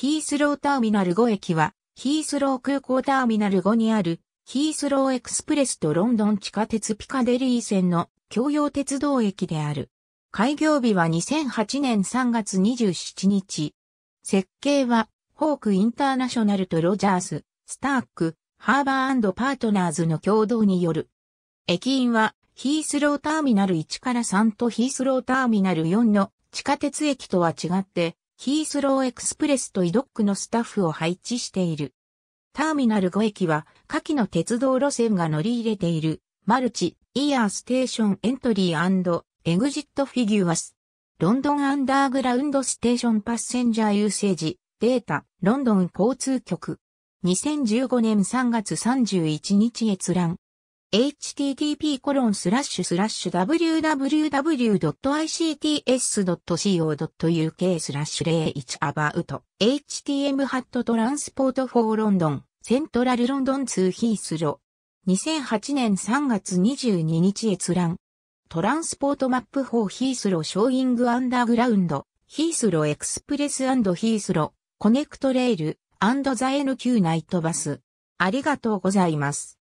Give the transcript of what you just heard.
ヒースローターミナル5駅は、ヒースロー空港ターミナル5にある、ヒースローエクスプレスとロンドン地下鉄ピカデリー線の共用鉄道駅である。開業日は2008年3月27日。設計は、ホークインターナショナルとロジャース、スターク、ハーバーパートナーズの共同による。駅員は、ヒースローターミナル1から3とヒースローターミナル4の地下鉄駅とは違って、ヒースローエクスプレスとイドックのスタッフを配置している。ターミナル5駅は、下記の鉄道路線が乗り入れている、マルチ、イヤーステーションエントリーエグジットフィギュアス。ロンドンアンダーグラウンドステーションパッセンジャーユーセージ、データ、ロンドン交通局。2015年3月31日閲覧。http://www.icts.co.uk スラッシュ01アバウト htm ハットトランスポートフォーロンドンセントラルロンドン2ヒースロ2008年3月22日閲覧トランスポートマップ4ヒースロショーイングアンダーグラウンドヒースロエクスプレスヒースロコネクトレールザ NQ ナイトバスありがとうございます。